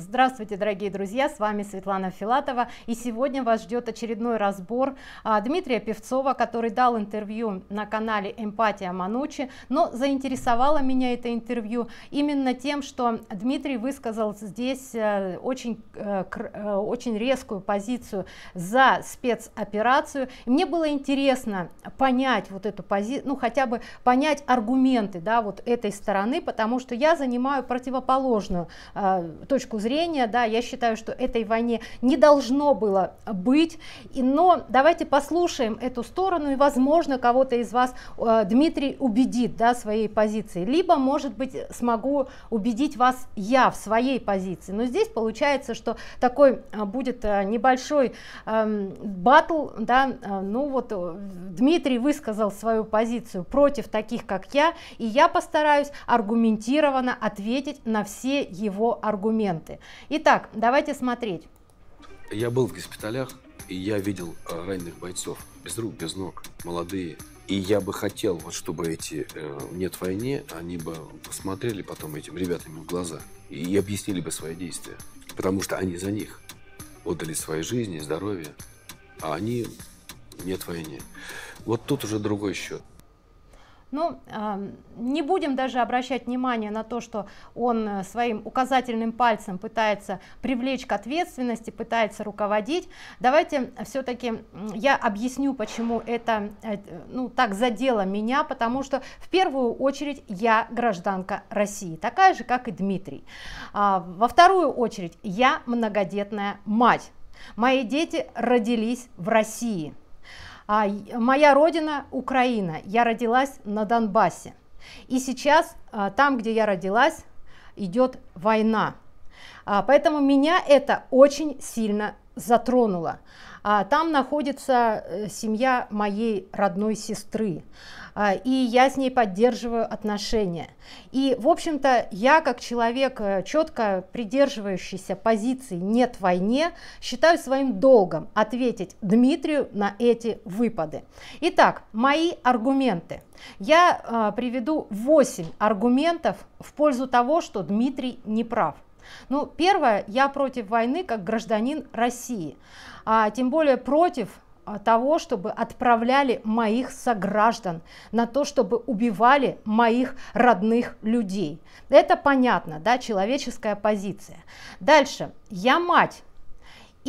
Здравствуйте, дорогие друзья, с вами Светлана Филатова, и сегодня вас ждет очередной разбор а, Дмитрия Певцова, который дал интервью на канале «Эмпатия Манучи», но заинтересовало меня это интервью именно тем, что Дмитрий высказал здесь э, очень, э, э, очень резкую позицию за спецоперацию, и мне было интересно понять вот эту позицию, ну хотя бы понять аргументы, да, вот этой стороны, потому что я занимаю противоположную точку зрения, зрения, да, я считаю, что этой войне не должно было быть, и, но давайте послушаем эту сторону, и, возможно, кого-то из вас э, Дмитрий убедит, да, своей позиции, либо, может быть, смогу убедить вас я в своей позиции, но здесь получается, что такой э, будет э, небольшой э, батл, да, э, ну вот э, Дмитрий высказал свою позицию против таких, как я, и я постараюсь аргументированно ответить на все его аргументы моменты. Итак, давайте смотреть. Я был в госпиталях, и я видел э, раненых бойцов без рук, без ног, молодые. И я бы хотел, вот чтобы эти э, «Нет войны, они бы посмотрели потом этим ребятам в глаза и объяснили бы свои действия. Потому что они за них отдали свои жизни, здоровье, а они «Нет войны. Вот тут уже другой счет. Ну, не будем даже обращать внимание на то, что он э, своим указательным пальцем пытается привлечь к ответственности, пытается руководить. Давайте все-таки я объясню, почему это э, ну, так задело меня, потому что в первую очередь я гражданка России, такая же, как и Дмитрий. А, во вторую очередь я многодетная мать. Мои дети родились в России. А, моя родина Украина, я родилась на Донбассе. И сейчас а, там, где я родилась, идет война. А, поэтому меня это очень сильно затронуло. А, там находится э, семья моей родной сестры. А, и я с ней поддерживаю отношения. И, в общем-то, я как человек, э, четко придерживающийся позиции «нет войне», считаю своим долгом ответить Дмитрию на эти выпады. Итак, мои аргументы. Я э, приведу 8 аргументов в пользу того, что Дмитрий не прав. Ну, первое, я против войны как гражданин России, а тем более против а, того, чтобы отправляли моих сограждан, на то, чтобы убивали моих родных людей. Это понятно, да, человеческая позиция. Дальше, я мать,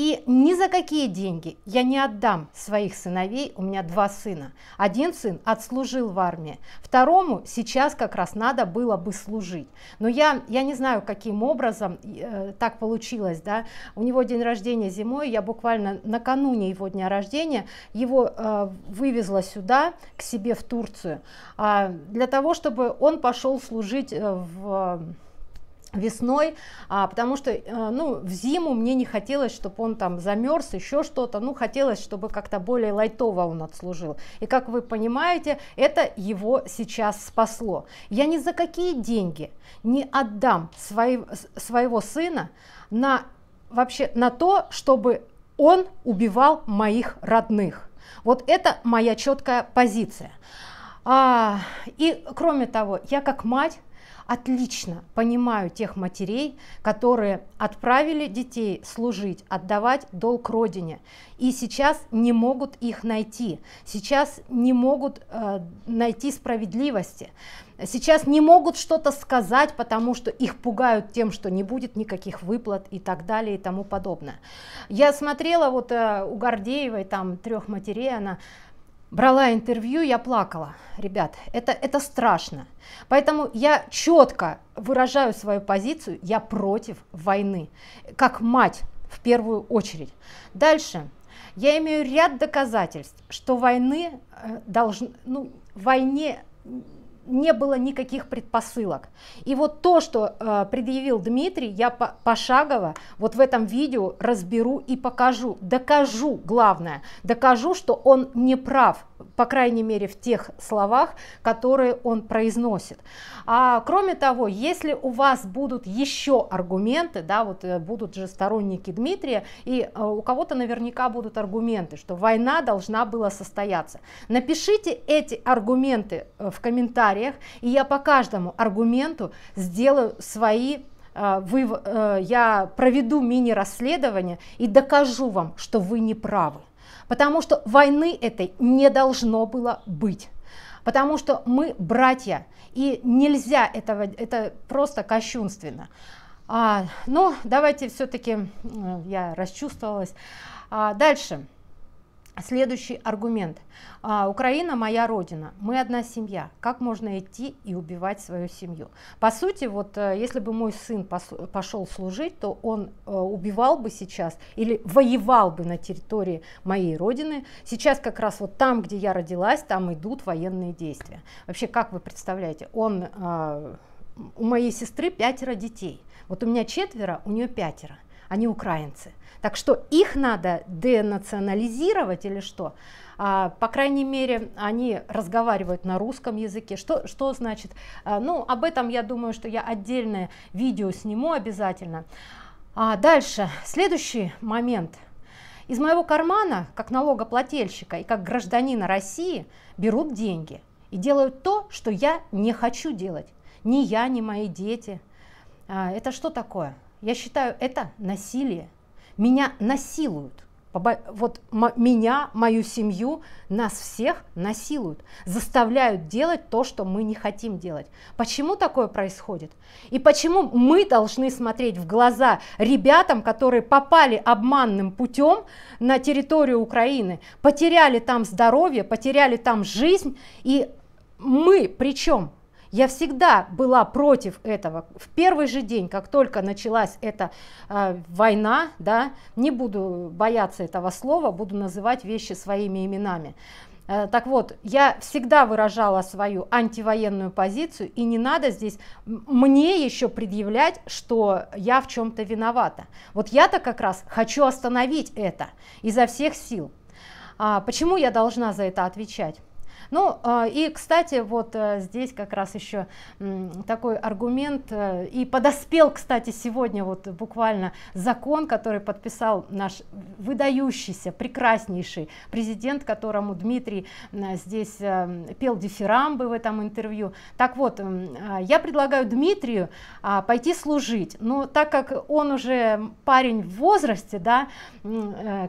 и ни за какие деньги я не отдам своих сыновей, у меня два сына. Один сын отслужил в армии, второму сейчас как раз надо было бы служить. Но я, я не знаю, каким образом э, так получилось, да, у него день рождения зимой, я буквально накануне его дня рождения его э, вывезла сюда, к себе в Турцию, э, для того, чтобы он пошел служить э, в весной, а, потому что э, ну, в зиму мне не хотелось, чтобы он там замерз, еще что-то, ну хотелось, чтобы как-то более лайтово он отслужил. И как вы понимаете, это его сейчас спасло. Я ни за какие деньги не отдам свои, своего сына на вообще на то, чтобы он убивал моих родных. Вот это моя четкая позиция. А, и кроме того, я как мать отлично понимаю тех матерей, которые отправили детей служить, отдавать долг Родине, и сейчас не могут их найти, сейчас не могут э, найти справедливости, сейчас не могут что-то сказать, потому что их пугают тем, что не будет никаких выплат и так далее и тому подобное. Я смотрела вот э, у Гордеевой, там трех матерей, она брала интервью, я плакала. Ребят, это, это страшно. Поэтому я четко выражаю свою позицию, я против войны, как мать в первую очередь. Дальше. Я имею ряд доказательств, что войны э, должны, ну, войне не было никаких предпосылок. И вот то, что э, предъявил Дмитрий, я по пошагово вот в этом видео разберу и покажу, докажу, главное, докажу, что он не прав, по крайней мере в тех словах, которые он произносит. А кроме того, если у вас будут еще аргументы, да, вот э, будут же сторонники Дмитрия, и э, у кого-то наверняка будут аргументы, что война должна была состояться. Напишите эти аргументы э, в комментариях, и я по каждому аргументу сделаю свои вы, я проведу мини-расследование и докажу вам, что вы не правы. Потому что войны этой не должно было быть. Потому что мы братья, и нельзя этого, это просто кощунственно. А, но ну, давайте все-таки, я расчувствовалась. А, дальше. Следующий аргумент. А, Украина моя родина, мы одна семья. Как можно идти и убивать свою семью? По сути, вот э, если бы мой сын пошел служить, то он а, убивал бы сейчас или воевал бы на территории моей родины. Сейчас как раз вот там, где я родилась, там идут военные действия. Вообще, как вы представляете, он а, у моей сестры пятеро детей. Вот у меня четверо, у нее пятеро они украинцы. Так что их надо денационализировать или что? А, по крайней мере, они разговаривают на русском языке. Что, что значит? А, ну, об этом я думаю, что я отдельное видео сниму обязательно. А дальше, следующий момент. Из моего кармана, как налогоплательщика и как гражданина России, берут деньги и делают то, что я не хочу делать. Ни я, ни мои дети. А, это что такое? Я считаю, это насилие. Меня насилуют. Вот меня, мою семью, нас всех насилуют, заставляют делать то, что мы не хотим делать. Почему такое происходит? И почему мы должны смотреть в глаза ребятам, которые попали обманным путем на территорию Украины, потеряли там здоровье, потеряли там жизнь, и мы причем? Я всегда была против этого. В первый же день, как только началась эта э, война, да, не буду бояться этого слова, буду называть вещи своими именами. Э, так вот, я всегда выражала свою антивоенную позицию, и не надо здесь мне еще предъявлять, что я в чем-то виновата. Вот я-то как раз хочу остановить это изо всех сил. А почему я должна за это отвечать? Ну а, и, кстати, вот э, здесь как раз еще такой аргумент э, и подоспел, кстати, сегодня вот буквально закон, который подписал наш выдающийся, прекраснейший президент, которому Дмитрий здесь э, пел дифирамбы в этом интервью. Так вот, а, я предлагаю Дмитрию а, пойти служить, но так как он уже парень в возрасте, да,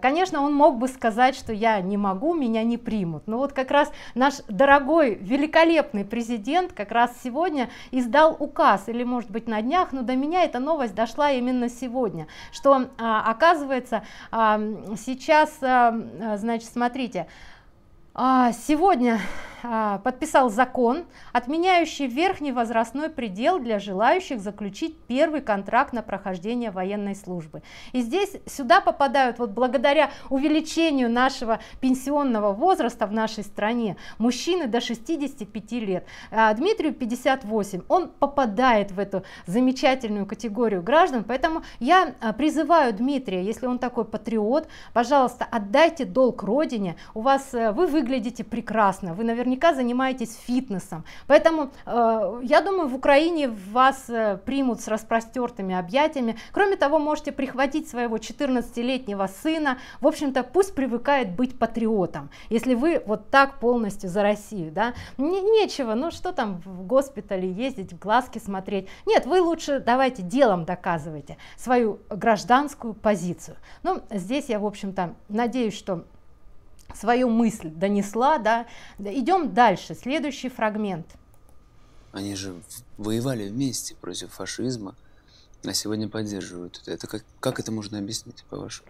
конечно, он мог бы сказать, что я не могу, меня не примут. Но вот как раз на наш дорогой, великолепный президент как раз сегодня издал указ, или может быть на днях, но до меня эта новость дошла именно сегодня, что а, оказывается а, сейчас, а, а, значит, смотрите, а, сегодня а, подписал закон, отменяющий верхний возрастной предел для желающих заключить первый контракт на прохождение военной службы. И здесь сюда попадают, вот благодаря увеличению нашего пенсионного возраста в нашей стране, мужчины до 65 лет, а Дмитрию 58, он попадает в эту замечательную категорию граждан, поэтому я а, призываю Дмитрия, если он такой патриот, пожалуйста, отдайте долг родине, у вас э, вы выглядите прекрасно, вы наверное наверняка занимаетесь фитнесом. Поэтому э, я думаю, в Украине вас э, примут с распростертыми объятиями. Кроме того, можете прихватить своего 14-летнего сына. В общем-то, пусть привыкает быть патриотом, если вы вот так полностью за Россию. Да? Не, нечего, ну что там в госпитале ездить, в глазки смотреть. Нет, вы лучше давайте делом доказывайте свою гражданскую позицию. Ну, здесь я, в общем-то, надеюсь, что свою мысль донесла, да. Идем дальше, следующий фрагмент. Они же воевали вместе против фашизма, а сегодня поддерживают это. это как, как это можно объяснить, по-вашему?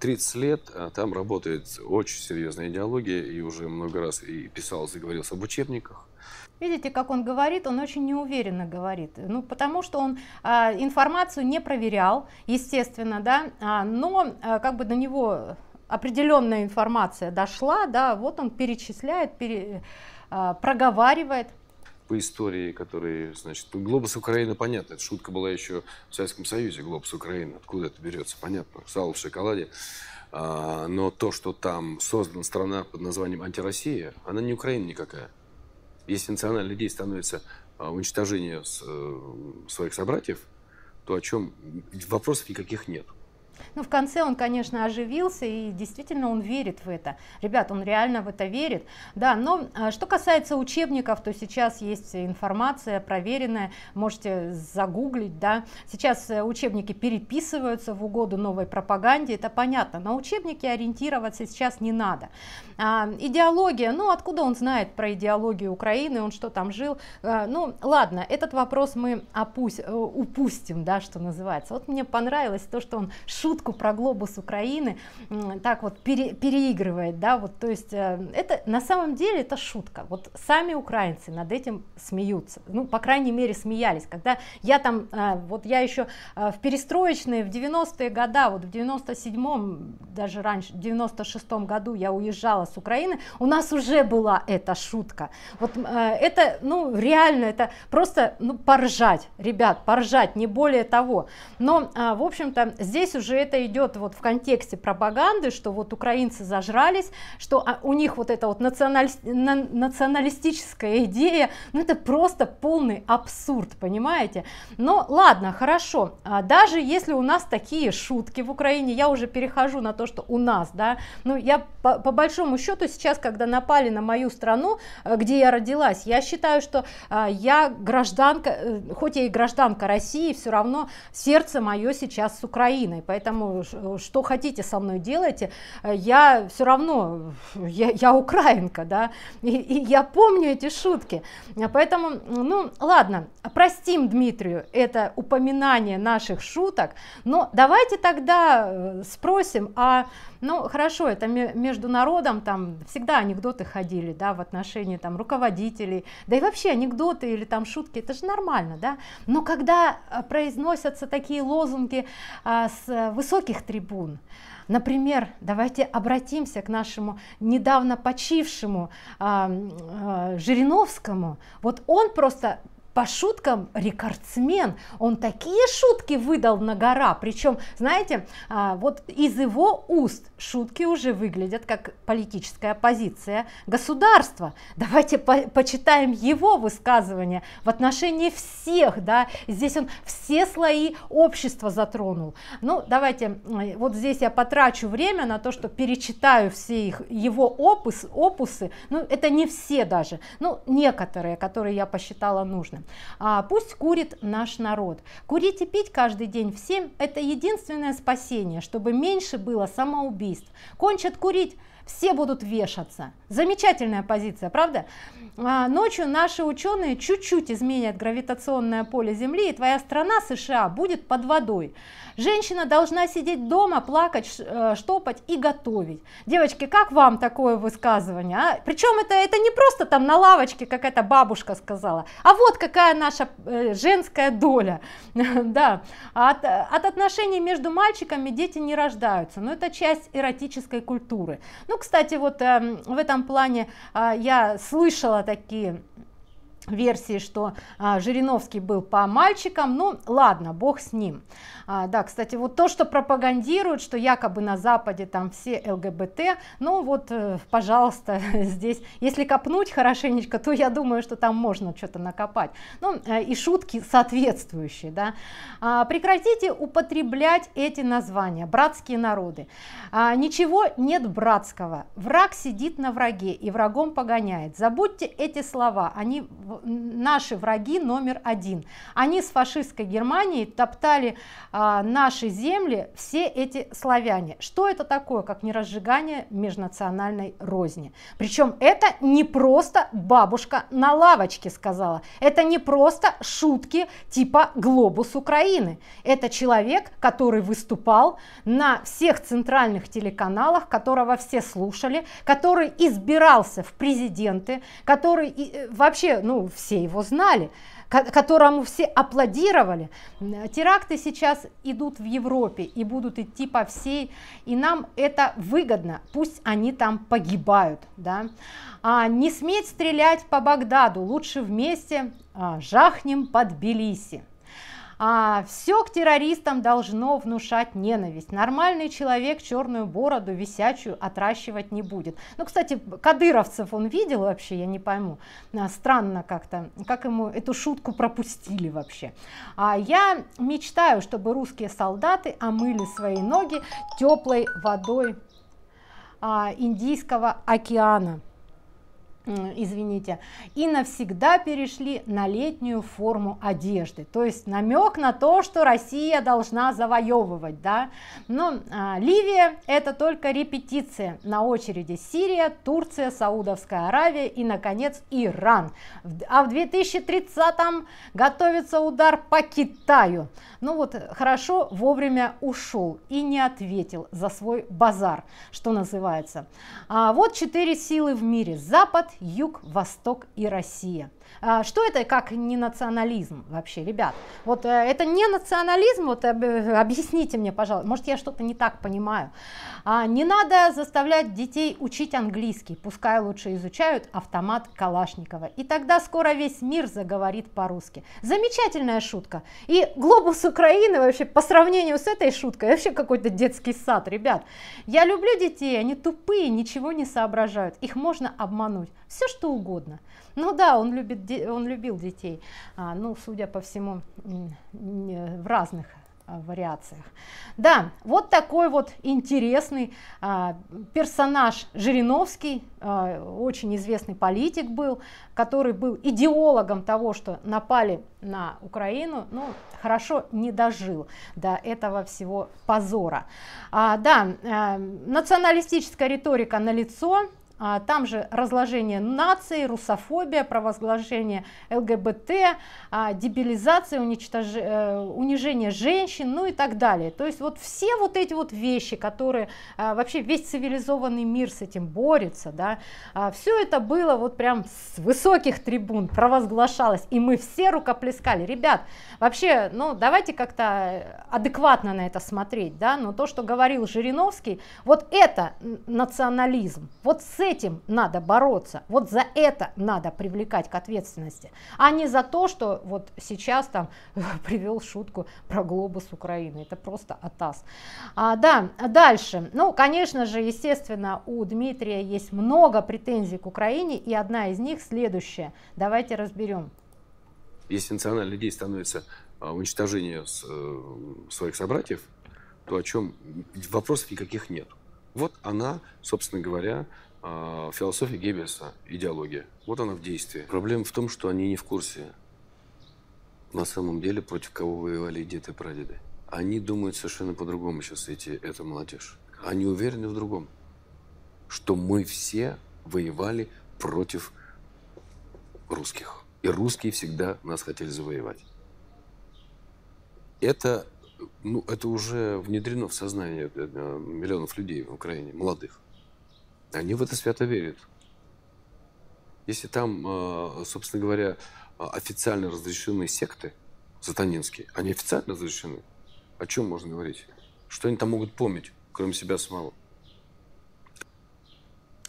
30 лет, а там работает очень серьезная идеология, и уже много раз и писалось, и говорилось об учебниках, Видите, как он говорит, он очень неуверенно говорит, ну, потому что он а, информацию не проверял, естественно, да, а, но а, как бы до него определенная информация дошла, да, вот он перечисляет, пере, а, проговаривает. По истории, которые, значит, глобус Украины, понятно, это шутка была еще в Советском Союзе, глобус Украины, откуда это берется, понятно, сало в шоколаде. А, но то, что там создана страна под названием антироссия, она не Украина никакая. Если национальной идеей становится а, уничтожение э, своих собратьев, то о чем вопросов никаких нет. Ну, в конце он, конечно, оживился и действительно он верит в это. Ребят, он реально в это верит. Да, но а, что касается учебников, то сейчас есть информация проверенная, можете загуглить, да. Сейчас э, учебники переписываются в угоду новой пропаганде, это понятно, На учебники ориентироваться сейчас не надо. А, идеология, ну откуда он знает про идеологию Украины, он что там жил? А, ну ладно, этот вопрос мы опусть, э, упустим, да, что называется. Вот мне понравилось то, что он шутил шутку про глобус Украины так вот пере, переигрывает, да, вот, то есть э, это на самом деле это шутка, вот сами украинцы над этим смеются, ну, по крайней мере, смеялись, когда я там, э, вот я еще э, в перестроечные, в 90-е года, вот в 97-м, даже раньше, в 96-м году я уезжала с Украины, у нас уже была эта шутка, вот это, ну, реально, это просто, ну, поржать, ребят, поржать, не более того, но, в общем-то, здесь уже это идет вот в контексте пропаганды, что вот украинцы зажрались, что а, у них вот эта вот национали... националистическая идея, ну это просто полный абсурд, понимаете? Но ладно, хорошо, а даже если у нас такие шутки в Украине, я уже перехожу на то, что у нас, да, ну я по, по большому счету сейчас, когда напали на мою страну, э, где я родилась, я считаю, что э, я гражданка, э, хоть я и гражданка России, все равно сердце мое сейчас с Украиной, поэтому тому что хотите со мной делайте, э, я все равно, я, я украинка, да, и, и я помню эти шутки. Поэтому, ну ладно, простим Дмитрию это упоминание наших шуток, но давайте тогда э, спросим, а, ну хорошо, это между народом, там всегда анекдоты ходили, да, в отношении там руководителей, да и вообще анекдоты или там шутки, это же нормально, да, но когда э, произносятся такие лозунги а, с высоких трибун. Например, давайте обратимся к нашему недавно почившему э, э, Жириновскому. Вот он просто по шуткам рекордсмен. Он такие шутки выдал на гора. Причем, знаете, а, вот из его уст шутки уже выглядят как политическая позиция государства. Давайте по почитаем его высказывания в отношении всех. Да? Здесь он все слои общества затронул. Ну, давайте, вот здесь я потрачу время на то, что перечитаю все их, его опус, опусы. Ну, это не все даже, ну, некоторые, которые я посчитала нужным. А пусть курит наш народ. Курить и пить каждый день в это единственное спасение, чтобы меньше было самоубийств. Кончат курить все будут вешаться. Замечательная позиция, правда? А, ночью наши ученые чуть-чуть изменят гравитационное поле Земли, и твоя страна США будет под водой. Женщина должна сидеть дома, плакать, э, штопать и готовить. Девочки, как вам такое высказывание? А? Причем это, это не просто там на лавочке какая-то бабушка сказала, а вот какая наша э, женская доля. да. А от, от отношений между мальчиками дети не рождаются, но это часть эротической культуры. Ну, кстати, вот эм, в этом плане а, я слышала такие версии, что а, Жириновский был по мальчикам, ну ладно, бог с ним. А, да, кстати, вот то, что пропагандируют, что якобы на Западе там все ЛГБТ, ну вот, э, пожалуйста, здесь, если копнуть хорошенечко, то я думаю, что там можно что-то накопать. Ну э, и шутки соответствующие, да. А, прекратите употреблять эти названия, братские народы. А, ничего нет братского, враг сидит на враге и врагом погоняет. Забудьте эти слова, они наши враги номер один. Они с фашистской Германией топтали а, наши земли, все эти славяне. Что это такое, как не разжигание межнациональной розни? Причем это не просто бабушка на лавочке сказала, это не просто шутки типа «Глобус Украины». Это человек, который выступал на всех центральных телеканалах, которого все слушали, который избирался в президенты, который э, вообще, ну, все его знали, которому все аплодировали. Теракты сейчас идут в Европе и будут идти по всей, и нам это выгодно, пусть они там погибают. Да? А, не сметь стрелять по Багдаду, лучше вместе а, жахнем под Белиси а, все к террористам должно внушать ненависть. Нормальный человек черную бороду висячую отращивать не будет. Ну, кстати, кадыровцев он видел вообще, я не пойму. А, странно как-то, как ему эту шутку пропустили вообще. А я мечтаю, чтобы русские солдаты омыли свои ноги теплой водой а, Индийского океана извините, и навсегда перешли на летнюю форму одежды, то есть намек на то, что Россия должна завоевывать, да, но ну, а, Ливия это только репетиция, на очереди Сирия, Турция, Саудовская Аравия и, наконец, Иран, а в 2030-м готовится удар по Китаю, ну вот хорошо вовремя ушел и не ответил за свой базар, что называется. А вот четыре силы в мире, Запад, юг, восток и Россия. А, что это как не национализм вообще, ребят? Вот э, это не национализм, вот э, объясните мне, пожалуйста, может я что-то не так понимаю. А, не надо заставлять детей учить английский, пускай лучше изучают автомат Калашникова. И тогда скоро весь мир заговорит по-русски. Замечательная шутка. И глобус Украины вообще по сравнению с этой шуткой, вообще какой-то детский сад, ребят. Я люблю детей, они тупые, ничего не соображают. Их можно обмануть, все что угодно. Ну да, он, любит, он любил детей, а, ну, судя по всему, в разных а, вариациях. Да, вот такой вот интересный а, персонаж Жириновский, а, очень известный политик был, который был идеологом того, что напали на Украину, ну, хорошо не дожил до этого всего позора. А, да, а, националистическая риторика на лицо а, там же разложение нации, русофобия, провозглашение ЛГБТ, а, дебилизация, уничтож... Э, унижение женщин, ну и так далее. То есть вот все вот эти вот вещи, которые а, вообще весь цивилизованный мир с этим борется, да, все это было вот прям с высоких трибун провозглашалось, и мы все рукоплескали. Ребят, вообще, ну давайте как-то э, адекватно на это смотреть, да, но то, что говорил Жириновский, вот это национализм, вот с этим надо бороться, вот за это надо привлекать к ответственности, а не за то, что вот сейчас там привел шутку про глобус Украины, это просто атас. А, да, дальше, ну, конечно же, естественно, у Дмитрия есть много претензий к Украине, и одна из них следующая, давайте разберем. Если национальный день становится а, уничтожение э, своих собратьев, то о чем вопросов никаких нет. Вот она, собственно говоря, а, философия Геббельса, идеология. Вот она в действии. Проблема в том, что они не в курсе, на самом деле, против кого воевали деды и прадеды. Они думают совершенно по-другому сейчас, эти, эта молодежь. Они уверены в другом, что мы все воевали против русских. И русские всегда нас хотели завоевать. Это, ну, это уже внедрено в сознание э, миллионов людей в Украине, молодых. Они в это свято верят. Если там, а, собственно говоря, а, официально разрешены секты сатанинские, они официально разрешены, о чем можно говорить? Что они там могут помнить, кроме себя самого?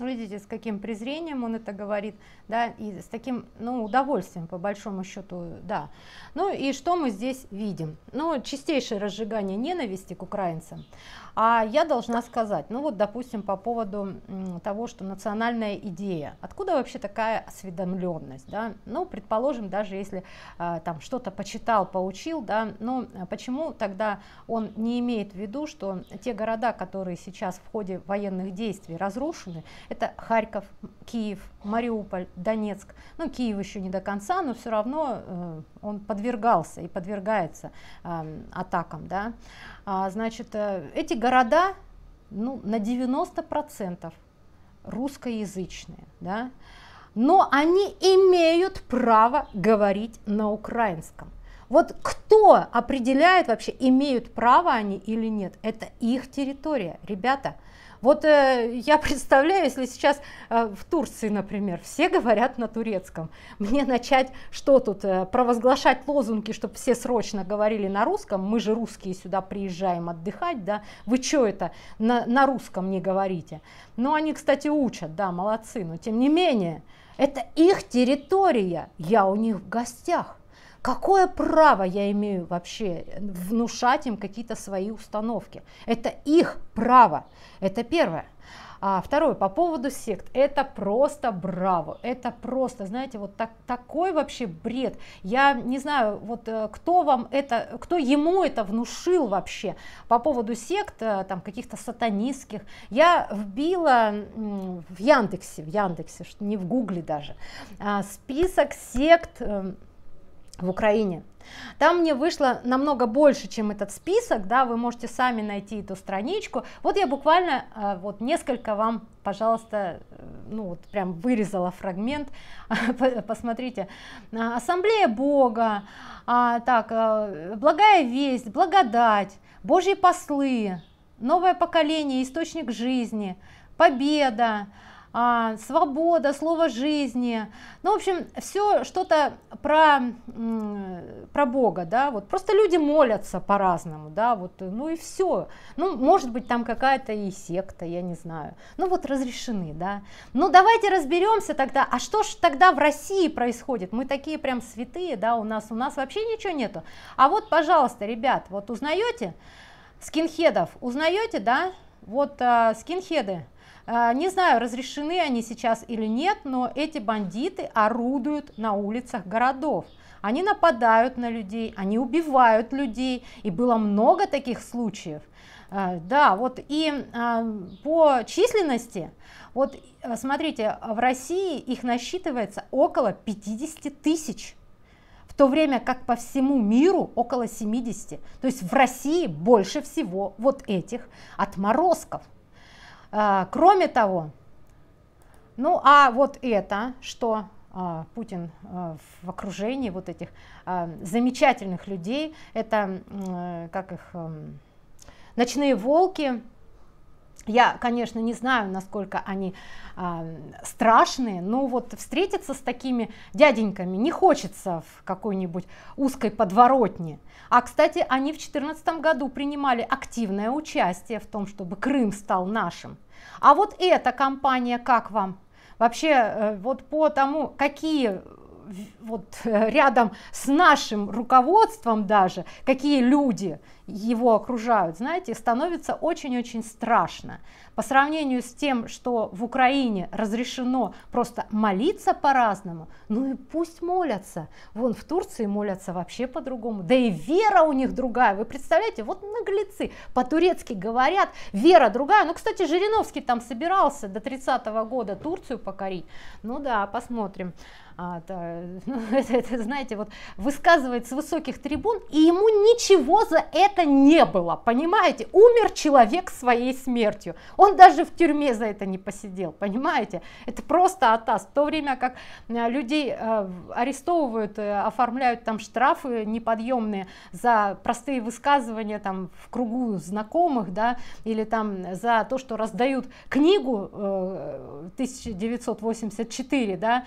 Видите, с каким презрением он это говорит, да, и с таким, ну, удовольствием, по большому счету, да. Ну и что мы здесь видим? Ну, чистейшее разжигание ненависти к украинцам. А я должна сказать, ну вот, допустим, по поводу того, что национальная идея. Откуда вообще такая осведомленность, да? Ну, предположим, даже если а, там что-то почитал, поучил, да, но почему тогда он не имеет в виду, что те города, которые сейчас в ходе военных действий разрушены, это Харьков, Киев, Мариуполь, Донецк. Ну, Киев еще не до конца, но все равно э, он подвергался и подвергается э, атакам. Да? А, значит, э, эти города ну, на 90% русскоязычные. Да? Но они имеют право говорить на украинском. Вот кто определяет вообще, имеют право они или нет? Это их территория, ребята. Вот э, я представляю, если сейчас э, в Турции, например, все говорят на турецком, мне начать что тут, э, провозглашать лозунги, чтобы все срочно говорили на русском, мы же русские сюда приезжаем отдыхать, да, вы что это, на, на русском не говорите. Ну, они, кстати, учат, да, молодцы, но тем не менее, это их территория, я у них в гостях. Какое право я имею вообще внушать им какие-то свои установки? Это их право. Это первое. А второе, по поводу сект, это просто браво, это просто, знаете, вот так, такой вообще бред. Я не знаю, вот э, кто вам это, кто ему это внушил вообще по поводу сект, э, там каких-то сатанистских. Я вбила в Яндексе, в Яндексе, не в Гугле даже, а, список сект э, в Украине. Там мне вышло намного больше, чем этот список, да, вы можете сами найти эту страничку. Вот я буквально э, вот несколько вам, пожалуйста, э, ну вот прям вырезала фрагмент, посмотрите. А, Ассамблея Бога, а, так, э, благая весть, благодать, Божьи послы, новое поколение, источник жизни, победа, а, свобода, слово жизни, ну, в общем, все что-то про, про Бога, да, вот просто люди молятся по-разному, да, вот, ну и все, ну, может быть, там какая-то и секта, я не знаю, ну, вот разрешены, да, ну, давайте разберемся тогда, а что же тогда в России происходит, мы такие прям святые, да, у нас, у нас вообще ничего нету, а вот, пожалуйста, ребят, вот узнаете, скинхедов узнаете, да, вот э, а, скинхеды, а, не знаю, разрешены они сейчас или нет, но эти бандиты орудуют на улицах городов. Они нападают на людей, они убивают людей, и было много таких случаев. А, да, вот и а, по численности, вот э, смотрите, в России их насчитывается около 50 тысяч, в то время как по всему миру около 70. То есть в России больше всего вот этих отморозков. А, кроме того, ну а вот это, что а, Путин а, в окружении вот этих замечательных людей, это э, как их эм, ночные волки, я, конечно, не знаю, насколько они э, страшные, но вот встретиться с такими дяденьками не хочется в какой-нибудь узкой подворотне. А, кстати, они в 2014 году принимали активное участие в том, чтобы Крым стал нашим. А вот эта компания, как вам? Вообще, э, вот по тому, какие э, вот э, рядом с нашим руководством даже, какие люди его окружают, знаете, становится очень-очень страшно. По сравнению с тем, что в Украине разрешено просто молиться по-разному, ну и пусть молятся. Вон в Турции молятся вообще по-другому. Да и вера у них другая. Вы представляете, вот наглецы по-турецки говорят, вера другая. Ну, кстати, Жириновский там собирался до 30 -го года Турцию покорить. Ну да, посмотрим. А, да, ну, это, это, знаете, вот высказывает с высоких трибун, и ему ничего за это это не было, понимаете? Умер человек своей смертью. Он даже в тюрьме за это не посидел, понимаете? Это просто атас. В то время как э, людей э, арестовывают, э, оформляют там штрафы неподъемные за простые высказывания там в кругу знакомых, да, или там за то, что раздают книгу 1984, да,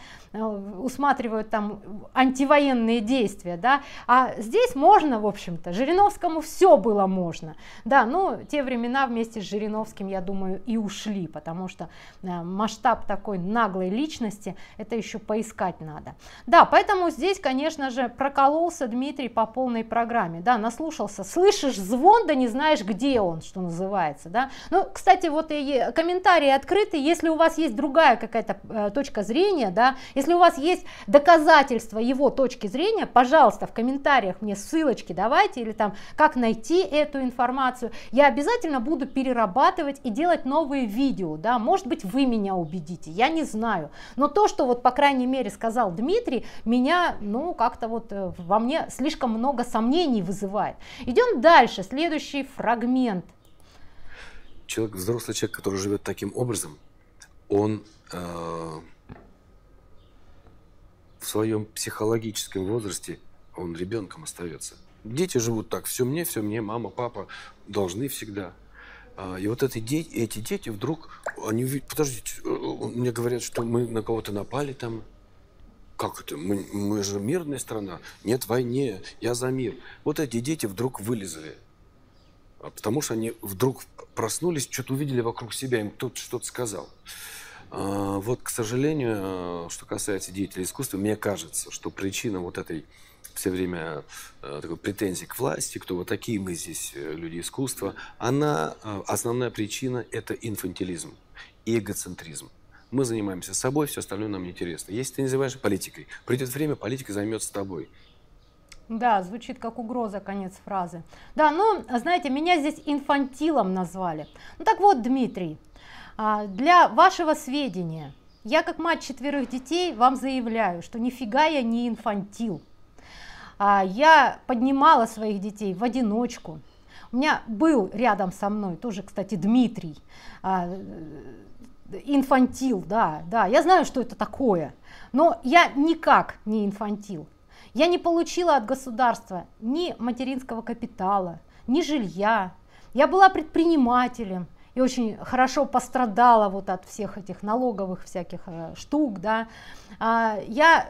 усматривают там антивоенные действия, да, а здесь можно, в общем-то, Жириновскому все все было можно. Да, но ну, те времена вместе с Жириновским, я думаю, и ушли, потому что э, масштаб такой наглой личности, это еще поискать надо. Да, поэтому здесь, конечно же, прокололся Дмитрий по полной программе, да, наслушался, слышишь звон, да не знаешь, где он, что называется, да. Ну, кстати, вот и комментарии открыты, если у вас есть другая какая-то э, точка зрения, да, если у вас есть доказательства его точки зрения, пожалуйста, в комментариях мне ссылочки давайте, или там, как найти эту информацию, я обязательно буду перерабатывать и делать новые видео, да, может быть вы меня убедите, я не знаю, но то, что вот по крайней мере сказал Дмитрий, меня, ну как-то вот э, во мне слишком много сомнений вызывает. Идем дальше, следующий фрагмент. Человек, взрослый человек, который живет таким образом, он э, в своем психологическом возрасте он ребенком остается. Дети живут так, все мне, все мне, мама, папа должны всегда. А, и вот эти дети, эти дети вдруг, они подождите, э, э, мне говорят, что мы на кого-то напали там. Как это? Мы, мы же мирная страна. Нет войне, я за мир. Вот эти дети вдруг вылезли. А потому что они вдруг проснулись, что-то увидели вокруг себя, им кто-то что-то сказал. А, вот, к сожалению, э, что касается деятелей искусства, мне кажется, что причина вот этой все время э, такой претензий к власти, кто вот такие мы здесь э, люди искусства, она, э, основная причина – это инфантилизм, эгоцентризм мы занимаемся собой, все остальное нам неинтересно. Если ты не занимаешься политикой, придет время, политика займется тобой. Да, звучит как угроза, конец фразы. Да, но, ну, знаете, меня здесь инфантилом назвали. Ну так вот, Дмитрий, а, для вашего сведения, я как мать четверых детей вам заявляю, что нифига я не инфантил. А, я поднимала своих детей в одиночку. У меня был рядом со мной тоже, кстати, Дмитрий, а, инфантил, да, да, я знаю, что это такое, но я никак не инфантил. Я не получила от государства ни материнского капитала, ни жилья. Я была предпринимателем, и очень хорошо пострадала вот от всех этих налоговых всяких э, штук, да. А, я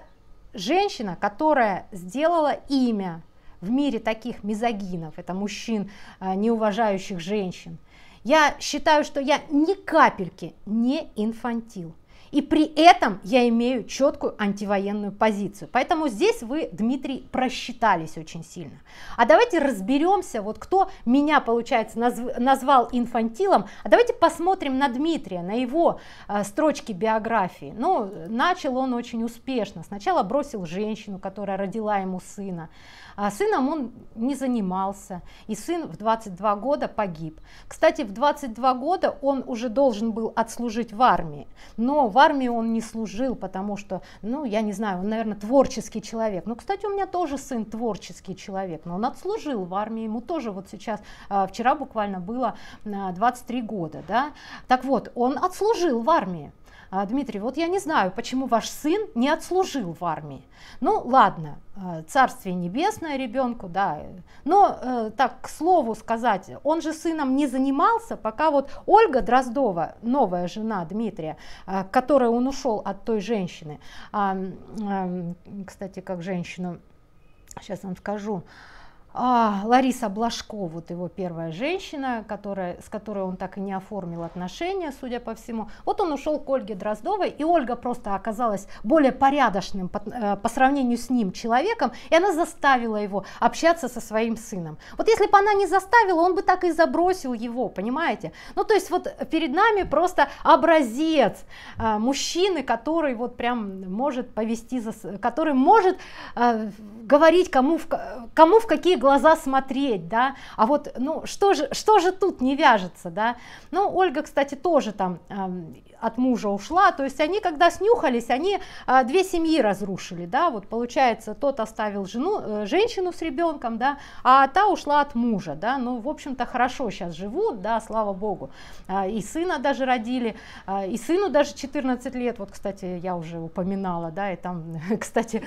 женщина, которая сделала имя в мире таких мизогинов, это мужчин, а, не уважающих женщин. Я считаю, что я ни капельки не инфантил и при этом я имею четкую антивоенную позицию. Поэтому здесь вы, Дмитрий, просчитались очень сильно. А давайте разберемся, вот кто меня, получается, назв- назвал инфантилом, а давайте посмотрим на Дмитрия, на его э, строчки биографии. Ну, начал он очень успешно. Сначала бросил женщину, которая родила ему сына, а сыном он не занимался, и сын в 22 года погиб. Кстати, в 22 года он уже должен был отслужить в армии, но в армии он не служил, потому что, ну, я не знаю, он, наверное, творческий человек. Ну, кстати, у меня тоже сын творческий человек, но он отслужил в армии, ему тоже вот сейчас, а, вчера буквально было 23 а, года, да. Так вот, он отслужил в армии, а, Дмитрий, вот я не знаю, почему ваш сын не отслужил в армии. Ну ладно, э, царствие небесное ребенку, да. Э, но э, так, к слову сказать, он же сыном не занимался, пока вот Ольга Дроздова, новая жена Дмитрия, которая он ушел от той женщины, а, кстати, как женщину, сейчас вам скажу, а, Лариса Блажко, вот его первая женщина, которая, с которой он так и не оформил отношения, судя по всему. Вот он ушел к Ольге Дроздовой, и Ольга просто оказалась более порядочным по, э, по сравнению с ним человеком, и она заставила его общаться со своим сыном. Вот если бы она не заставила, он бы так и забросил его, понимаете? Ну то есть вот перед нами просто образец э, мужчины, который вот прям может повести, за, который может э, говорить кому в, кому в какие глаза смотреть да а вот ну что же что же тут не вяжется да ну Ольга кстати тоже там от мужа ушла, то есть они когда снюхались, они а, две семьи разрушили, да, вот получается, тот оставил жену, э, женщину с ребенком, да, а та ушла от мужа, да, ну, в общем-то, хорошо сейчас живут, да, слава богу, а, и сына даже родили, а, и сыну даже 14 лет, вот, кстати, я уже упоминала, да, и там, кстати,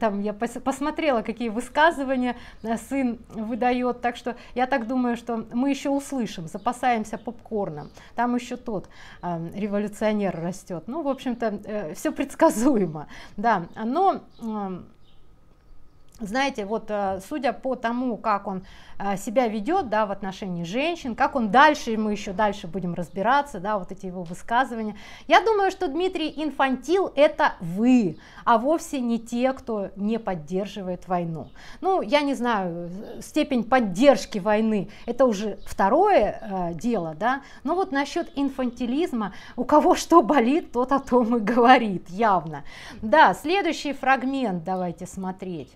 там я пос посмотрела, какие высказывания э, сын выдает, так что я так думаю, что мы еще услышим, запасаемся попкорном, там еще тот э, революционный коллекционер растет. Ну, в общем-то, э, все предсказуемо. Да, оно знаете, вот э, судя по тому, как он э, себя ведет, да, в отношении женщин, как он дальше, мы еще дальше будем разбираться, да, вот эти его высказывания. Я думаю, что Дмитрий Инфантил это вы, а вовсе не те, кто не поддерживает войну. Ну, я не знаю, степень поддержки войны, это уже второе э, дело, да, но вот насчет инфантилизма, у кого что болит, тот о том и говорит, явно. Да, следующий фрагмент давайте смотреть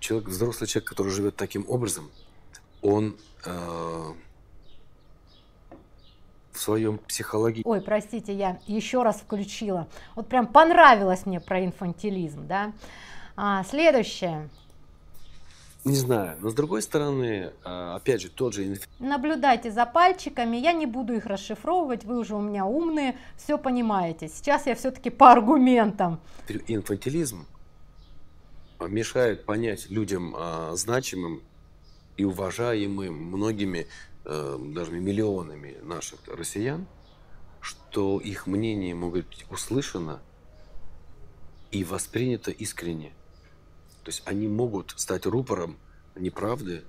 человек, взрослый человек, который живет таким образом, он э, в своем психологии. Ой, простите, я еще раз включила. Вот прям понравилось мне про инфантилизм, да. А, следующее. Не знаю, но с другой стороны, э, опять же, тот же... Наблюдайте за пальчиками, я не буду их расшифровывать, вы уже у меня умные, все понимаете. Сейчас я все-таки по аргументам. Инфантилизм а, мешает понять людям э, значимым и уважаемым многими, э, даже миллионами наших россиян, что их мнение может быть услышано и воспринято искренне. То есть они могут стать рупором неправды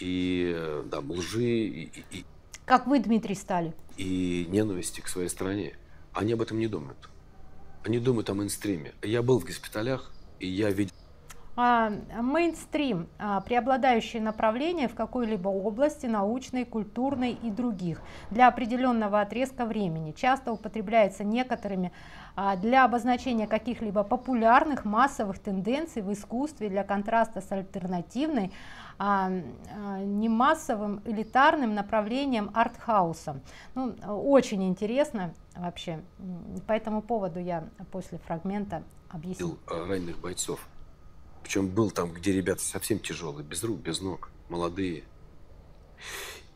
и да, э, лжи. И, и, как вы, Дмитрий, стали? И ненависти к своей стране. Они об этом не думают. Они думают о мейнстриме. Я был в госпиталях, и я видел а, мейнстрим, а, преобладающее направление в какой-либо области, научной, культурной и других, для определенного отрезка времени. Часто употребляется некоторыми а, для обозначения каких-либо популярных массовых тенденций в искусстве, для контраста с альтернативной, не массовым элитарным направлением артхауса. Ну, очень интересно вообще. По этому поводу я после фрагмента объясню. Раненых бойцов причем был там, где ребята совсем тяжелые, без рук, без ног, молодые.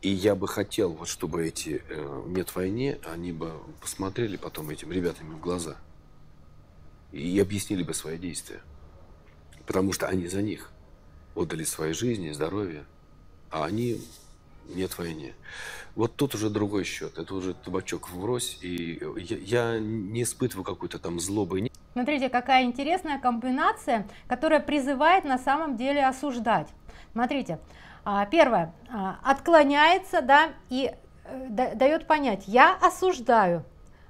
И я бы хотел, вот чтобы эти э, «Нет войне», они бы посмотрели потом этим ребятам в глаза. И объяснили бы свои действия. Потому что они за них отдали свои жизни, здоровье. А они нет войне. Вот тут уже другой счет. Это уже табачок вбрось. И я, я не испытываю какой-то там злобы. Смотрите, какая интересная комбинация, которая призывает на самом деле осуждать. Смотрите, а, первое, а, отклоняется, да, и э, дает понять, я осуждаю,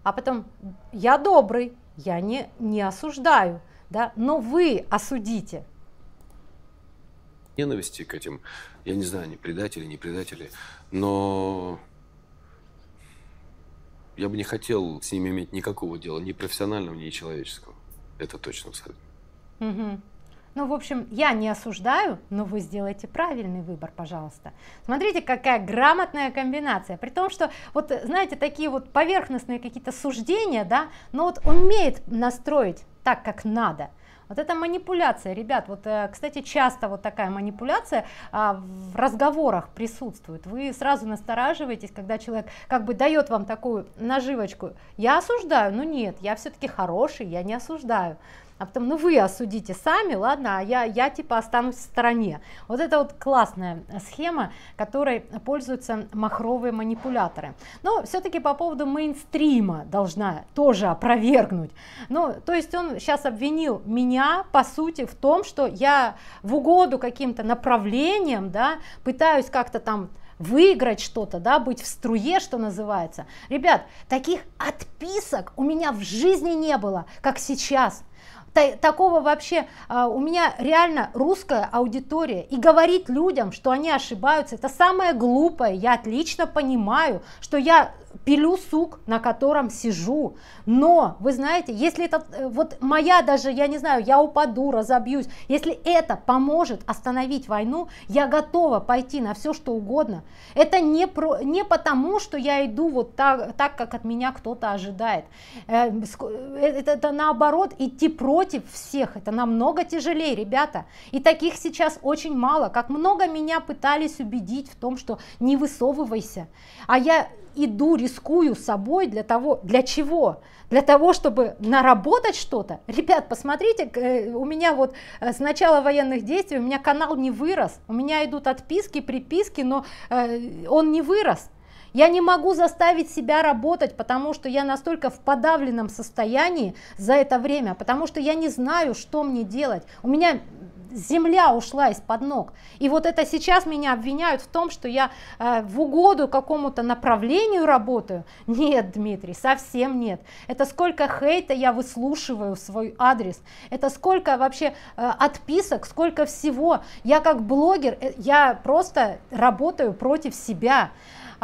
а потом я добрый, я не, не осуждаю, да, но вы осудите ненависти к этим, я не знаю, они предатели, не предатели, но я бы не хотел с ними иметь никакого дела, ни профессионального, ни человеческого. Это точно абсолютно. Угу. Ну, в общем, я не осуждаю, но вы сделайте правильный выбор, пожалуйста. Смотрите, какая грамотная комбинация. При том, что, вот, знаете, такие вот поверхностные какие-то суждения, да, но вот умеет настроить так, как надо – вот это манипуляция, ребят. Вот, э, кстати, часто вот такая манипуляция а, в разговорах присутствует. Вы сразу настораживаетесь, когда человек как бы дает вам такую наживочку. Я осуждаю, но ну нет, я все-таки хороший, я не осуждаю а потом, ну вы осудите сами, ладно, а я, я типа останусь в стороне. Вот это вот классная схема, которой пользуются махровые манипуляторы. Но все-таки по поводу мейнстрима должна тоже опровергнуть. Ну, то есть он сейчас обвинил меня, по сути, в том, что я в угоду каким-то направлениям, да, пытаюсь как-то там выиграть что-то, да, быть в струе, что называется. Ребят, таких отписок у меня в жизни не было, как сейчас такого вообще а, у меня реально русская аудитория. И говорить людям, что они ошибаются, это самое глупое. Я отлично понимаю, что я пилю сук, на котором сижу. Но, вы знаете, если это, э, вот моя даже, я не знаю, я упаду, разобьюсь, если это поможет остановить войну, я готова пойти на все, что угодно. Это не, про, не потому, что я иду вот так, так как от меня кто-то ожидает. Э, э, это, это наоборот, идти против всех, это намного тяжелее, ребята. И таких сейчас очень мало, как много меня пытались убедить в том, что не высовывайся. А я иду, рискую собой для того, для чего? Для того, чтобы наработать что-то. Ребят, посмотрите, э, у меня вот э, с начала военных действий, у меня канал не вырос, у меня идут отписки, приписки, но э, он не вырос. Я не могу заставить себя работать, потому что я настолько в подавленном состоянии за это время, потому что я не знаю, что мне делать. У меня земля ушла из-под ног. И вот это сейчас меня обвиняют в том, что я э, в угоду какому-то направлению работаю. Нет, Дмитрий, совсем нет. Это сколько хейта я выслушиваю в свой адрес, это сколько вообще э, отписок, сколько всего. Я как блогер, э, я просто работаю против себя.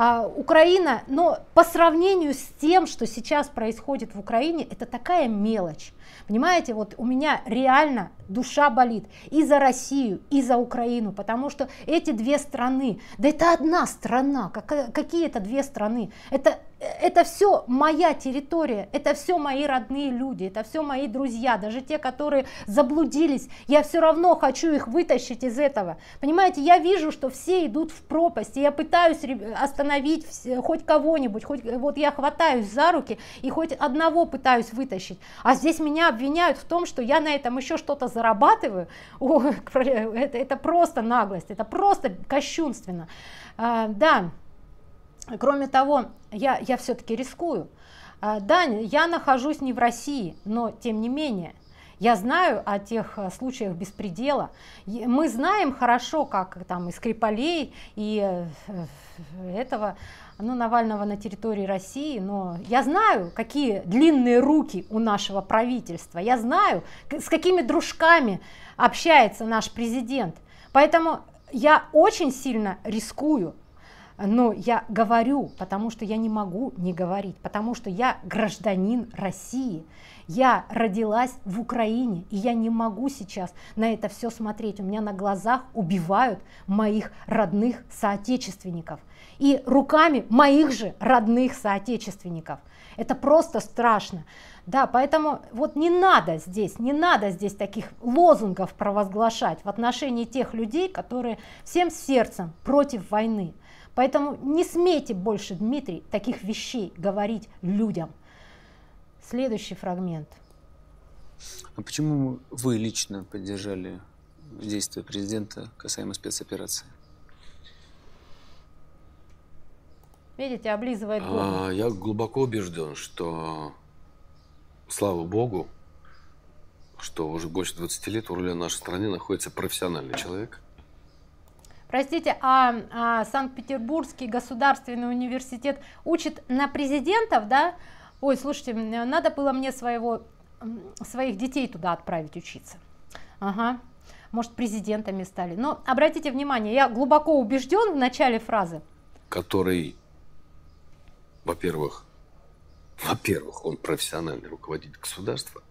А, Украина, но по сравнению с тем, что сейчас происходит в Украине, это такая мелочь. Понимаете, вот у меня реально душа болит и за Россию, и за Украину, потому что эти две страны, да это одна страна, как, какие это две страны? Это это все моя территория, это все мои родные люди, это все мои друзья, даже те, которые заблудились, я все равно хочу их вытащить из этого. Понимаете, я вижу, что все идут в пропасть, и я пытаюсь остановить хоть кого-нибудь, хоть вот я хватаюсь за руки и хоть одного пытаюсь вытащить. А здесь меня обвиняют в том, что я на этом еще что-то зарабатываю. О, это, это просто наглость, это просто кощунственно. А, да. Кроме того, я, я все-таки рискую. А, да, я нахожусь не в России, но тем не менее, я знаю о тех э, случаях беспредела. Мы знаем хорошо, как там и Скрипалей, и э, э, этого ну, Навального на территории России, но я знаю, какие длинные руки у нашего правительства, я знаю, с какими дружками общается наш президент. Поэтому я очень сильно рискую, но я говорю, потому что я не могу не говорить, потому что я гражданин России, я родилась в Украине, и я не могу сейчас на это все смотреть. У меня на глазах убивают моих родных соотечественников и руками моих же родных соотечественников. Это просто страшно. Да, поэтому вот не надо здесь, не надо здесь таких лозунгов провозглашать в отношении тех людей, которые всем сердцем против войны. Поэтому не смейте больше, Дмитрий, таких вещей говорить людям. Следующий фрагмент. А почему вы лично поддержали действия президента касаемо спецоперации? Видите, облизывает а, губы. А, я глубоко убежден, что, слава богу, что уже больше 20 лет у руля нашей страны находится профессиональный человек – Простите, а, а Санкт-Петербургский государственный университет учит на президентов, да? Ой, слушайте, надо было мне своего, своих детей туда отправить учиться. Ага, может, президентами стали. Но обратите внимание, я глубоко убежден в начале фразы. Который, во-первых, во-первых, он профессиональный руководитель государства.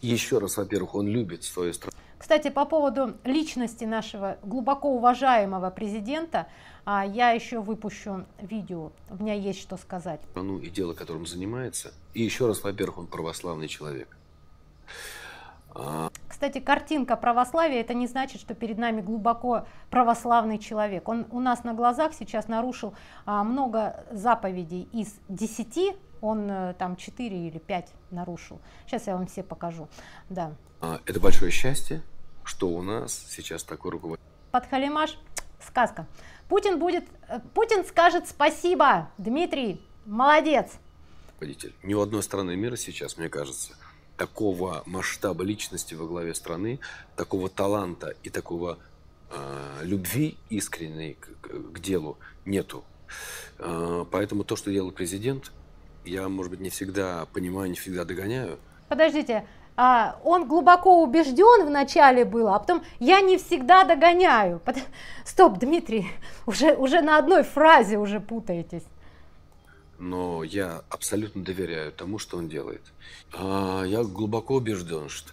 Еще раз, во-первых, он любит свою страну. Кстати, по поводу личности нашего глубоко уважаемого президента, а, я еще выпущу видео, у меня есть что сказать. А ну и дело, которым занимается. И еще раз, во-первых, он православный человек. А. Кстати, картинка православия, это не значит, что перед нами глубоко православный человек. Он у нас на глазах сейчас нарушил много заповедей. Из десяти он э, там четыре или пять нарушил. Сейчас я вам все покажу. Да. Это большое счастье, что у нас сейчас такой руководитель. Под Халимаш сказка. Путин будет, э, Путин скажет спасибо, Дмитрий, молодец. Водитель. Ни у одной страны мира сейчас, мне кажется, такого масштаба личности во главе страны, такого таланта и такого э, любви искренней к, к, к делу нету. Э, поэтому то, что делал президент, я, может быть, не всегда понимаю, не всегда догоняю. Подождите, а, он глубоко убежден в начале был, а потом я не всегда догоняю. Стоп, Дмитрий, уже, уже на одной фразе уже путаетесь. Но я абсолютно доверяю тому, что он делает. А, я глубоко убежден, что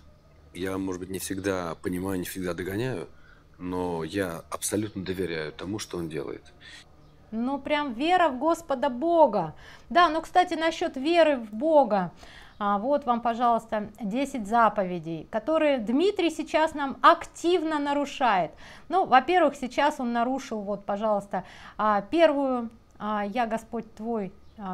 я, может быть, не всегда понимаю, не всегда догоняю, но я абсолютно доверяю тому, что он делает. Ну, прям вера в Господа Бога. Да, ну, кстати, насчет веры в Бога. А, вот вам, пожалуйста, 10 заповедей, которые Дмитрий сейчас нам активно нарушает. Ну, во-первых, сейчас он нарушил, вот, пожалуйста, а, первую а, «Я Господь твой,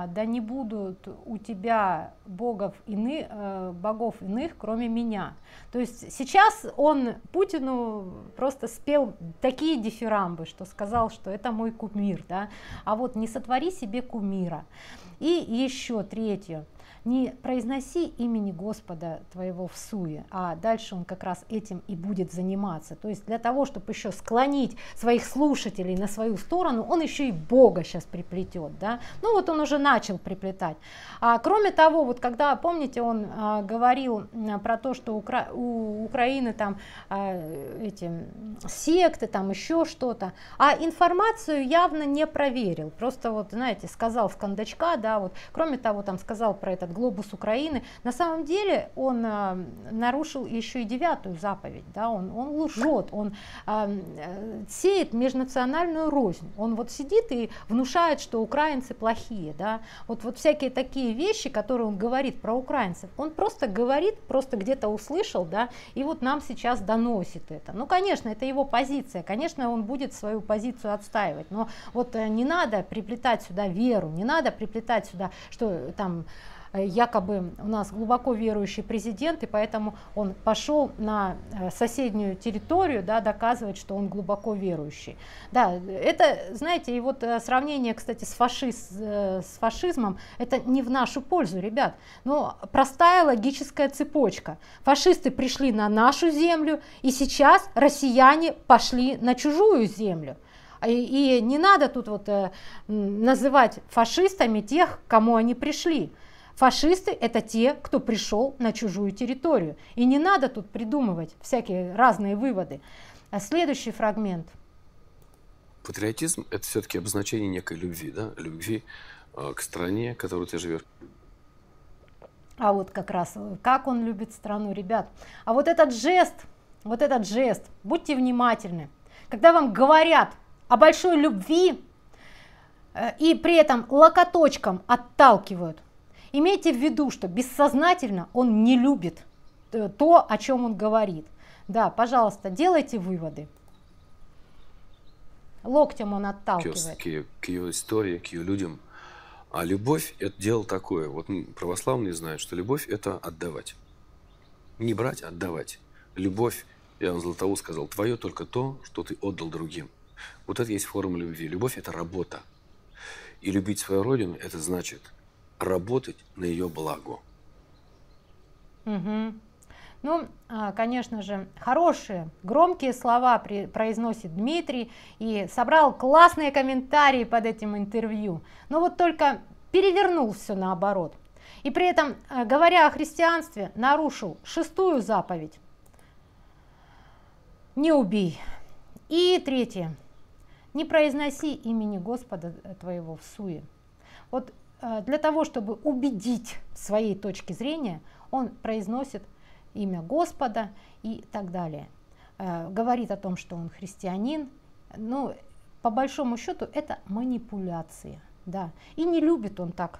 да не будут у тебя богов ины э, богов иных, кроме меня. То есть сейчас он Путину просто спел такие дифирамбы, что сказал, что это мой кумир, да? а вот не сотвори себе кумира. И еще третье, не произноси имени Господа твоего в суе, а дальше он как раз этим и будет заниматься. То есть для того, чтобы еще склонить своих слушателей на свою сторону, он еще и Бога сейчас приплетет. Да? Ну вот он уже начал приплетать. А, кроме того, вот когда, помните, он а, говорил а, про то, что Укра... у Украины там а, эти секты, там еще что-то, а информацию явно не проверил. Просто вот, знаете, сказал в кондачка, да, вот, кроме того, там сказал про этот глобус Украины, на самом деле он э, нарушил еще и девятую заповедь, да, он, он лжет, он э, сеет межнациональную рознь, он вот сидит и внушает, что украинцы плохие, да, вот, вот всякие такие вещи, которые он говорит про украинцев, он просто говорит, просто где-то услышал, да, и вот нам сейчас доносит это. Ну, конечно, это его позиция, конечно, он будет свою позицию отстаивать, но вот э, не надо приплетать сюда веру, не надо приплетать сюда, что там Э, якобы у нас глубоко верующий президент, и поэтому он пошел на э, соседнюю территорию да, доказывать, что он глубоко верующий. Да, это, знаете, и вот э, сравнение, кстати, с, фашист, с фашизмом, это не в нашу пользу, ребят. Но простая логическая цепочка. Фашисты пришли на нашу землю, и сейчас россияне пошли на чужую землю. И, и не надо тут вот называть фашистами тех, кому они пришли. Фашисты – это те, кто пришел на чужую территорию. И не надо тут придумывать всякие разные выводы. А следующий фрагмент. Патриотизм – это все-таки обозначение некой любви, да? Любви э, к стране, в которой ты живешь. А вот как раз, э, как он любит страну, ребят. А вот этот жест, вот этот жест, будьте внимательны. Когда вам говорят о большой любви, э, и при этом локоточком отталкивают, Имейте в виду, что бессознательно он не любит э, то, о чем он говорит. Да, пожалуйста, делайте выводы. Локтем он отталкивает. К ее, к ее истории, к ее людям. А любовь – это дело такое. Вот православные знают, что любовь – это отдавать. Не брать, а отдавать. Любовь, я вам Златоуст сказал, твое только то, что ты отдал другим. Вот это есть форма любви. Любовь – это работа. И любить свою родину – это значит – работать на ее благо. Угу. Ну, а, конечно же, хорошие, громкие слова произносит Дмитрий и собрал классные комментарии под этим интервью. Но вот только перевернул все наоборот. И при этом, а, говоря о христианстве, нарушил шестую заповедь. Не убей. И третье. Не произноси имени Господа твоего в суе. Вот Э, для того, чтобы убедить своей точки зрения, он произносит имя Господа и так далее. Э, говорит о том, что он христианин. Ну, по большому счету, это манипуляция. Да. И не любит он так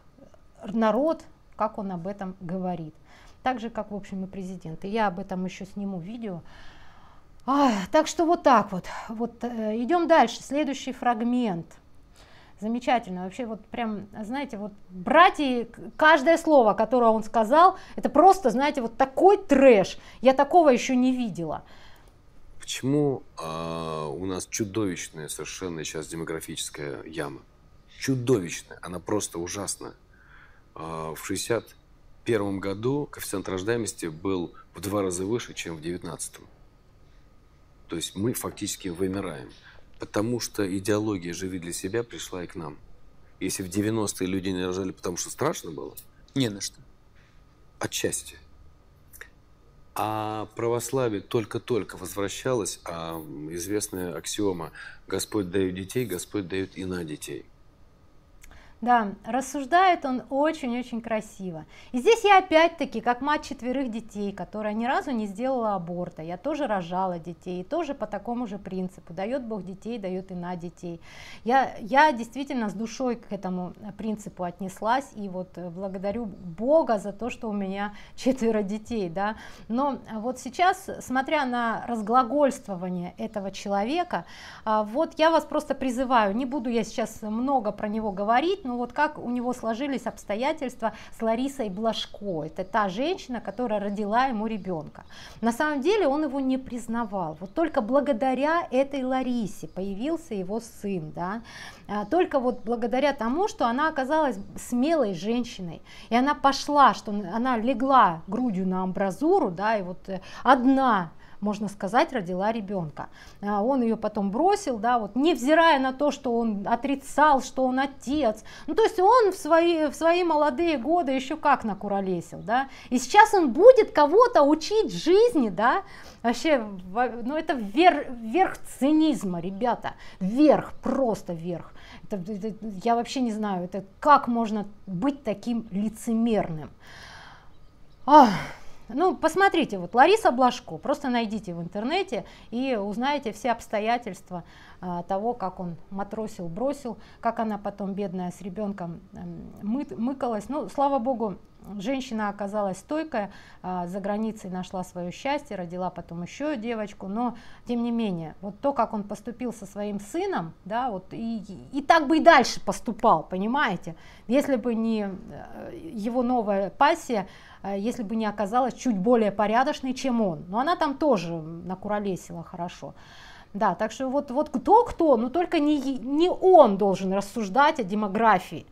народ, как он об этом говорит. Так же, как, в общем, и президент. И я об этом еще сниму видео. А, так что вот так вот. вот э, идем дальше. Следующий фрагмент – замечательно. Вообще вот прям, знаете, вот брать каждое слово, которое он сказал, это просто, знаете, вот такой трэш. Я такого еще не видела. Почему а, у нас чудовищная совершенно сейчас демографическая яма? Чудовищная, она просто ужасна. А, в 61 году коэффициент рождаемости был в два раза выше, чем в 19 -м. То есть мы фактически вымираем. Потому что идеология «живи для себя» пришла и к нам. Если в 90-е люди не рожали, потому что страшно было? Не на что. Отчасти. А православие только-только возвращалось, а известная аксиома «Господь дает детей, Господь дает и на детей». Да, рассуждает он очень-очень красиво. И здесь я опять-таки, как мать четверых детей, которая ни разу не сделала аборта, я тоже рожала детей, и тоже по такому же принципу, дает Бог детей, дает и на детей. Я, я действительно с душой к этому принципу отнеслась, и вот благодарю Бога за то, что у меня четверо детей, да. Но вот сейчас, смотря на разглагольствование этого человека, а, вот я вас просто призываю, не буду я сейчас много про него говорить, ну вот как у него сложились обстоятельства с Ларисой Блажко, это та женщина, которая родила ему ребенка. На самом деле он его не признавал, вот только благодаря этой Ларисе появился его сын, да, а, только вот благодаря тому, что она оказалась смелой женщиной, и она пошла, что она легла грудью на амбразуру, да, и вот э, одна можно сказать, родила ребенка. А, он ее потом бросил, да, вот, невзирая на то, что он отрицал, что он отец. Ну, то есть он в свои, в свои молодые годы еще как накуролесил, да. И сейчас он будет кого-то учить жизни, да. Вообще, ну, это вер, верх цинизма, ребята. Верх, просто верх я вообще не знаю, это как можно быть таким лицемерным. Ах. Ну, посмотрите, вот Лариса Блажко, просто найдите в интернете и узнаете все обстоятельства а, того, как он матросил, бросил, как она потом, бедная, с ребенком мы, мыкалась. Ну, слава богу, Женщина оказалась стойкая, а, за границей нашла свое счастье, родила потом еще девочку, но тем не менее, вот то, как он поступил со своим сыном, да, вот и, и так бы и дальше поступал, понимаете, если бы не э, его новая пассия, э, если бы не оказалась чуть более порядочной, чем он. Но она там тоже накуролесила хорошо. Да, так что вот, вот кто кто, но только не, не он должен рассуждать о демографии.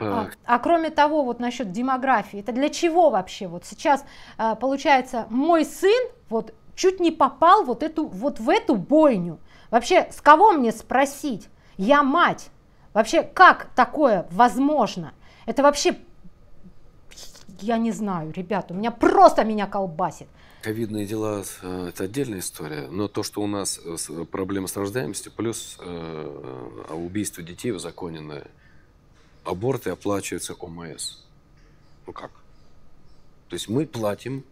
А, а кроме того, вот насчет демографии, это для чего вообще? Вот сейчас а, получается, мой сын вот чуть не попал вот, эту, вот в эту бойню. Вообще, с кого мне спросить? Я мать. Вообще, как такое возможно? Это вообще, я не знаю, ребята, у меня просто меня колбасит. Ковидные дела э, – это отдельная история, но то, что у нас э, проблемы с рождаемостью, плюс э, а убийство детей узаконенное – аборты оплачиваются ОМС. Ну как? То есть мы платим,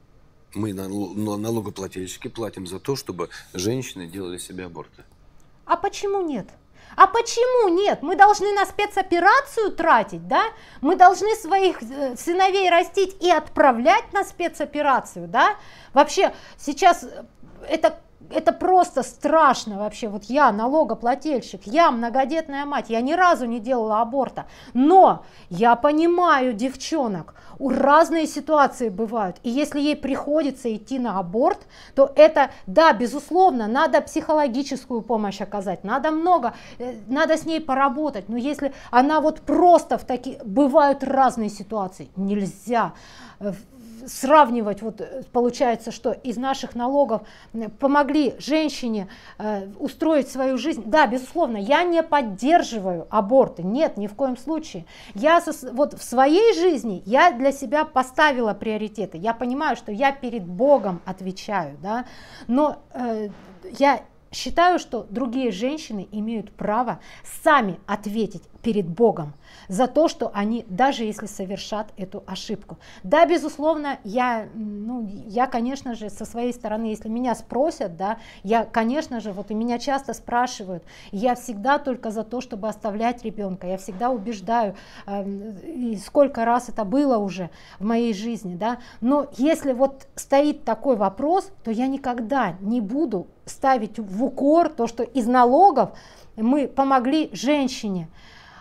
мы налогоплательщики платим за то, чтобы женщины делали себе аборты. А почему нет? А почему нет? Мы должны на спецоперацию тратить, да? Мы должны своих э, сыновей растить и отправлять на спецоперацию, да? Вообще сейчас э, это это просто страшно вообще. Вот я налогоплательщик, я многодетная мать, я ни разу не делала аборта. Но я понимаю девчонок, у разные ситуации бывают. И если ей приходится идти на аборт, то это, да, безусловно, надо психологическую помощь оказать, надо много, э, надо с ней поработать. Но если она вот просто в такие, бывают разные ситуации, нельзя э, сравнивать, вот э, получается, что из наших налогов помогли женщине э, устроить свою жизнь. Да, безусловно, я не поддерживаю аборты, нет, ни в коем случае. Я со, вот в своей жизни я для себя поставила приоритеты. Я понимаю, что я перед Богом отвечаю, да, но э, я считаю, что другие женщины имеют право сами ответить перед Богом за то, что они, даже если совершат эту ошибку. Да, безусловно, я, ну, я, конечно же, со своей стороны, если меня спросят, да, я, конечно же, вот и меня часто спрашивают, я всегда только за то, чтобы оставлять ребенка, я всегда убеждаю, э, сколько раз это было уже в моей жизни, да, но если вот стоит такой вопрос, то я никогда не буду ставить в укор то, что из налогов мы помогли женщине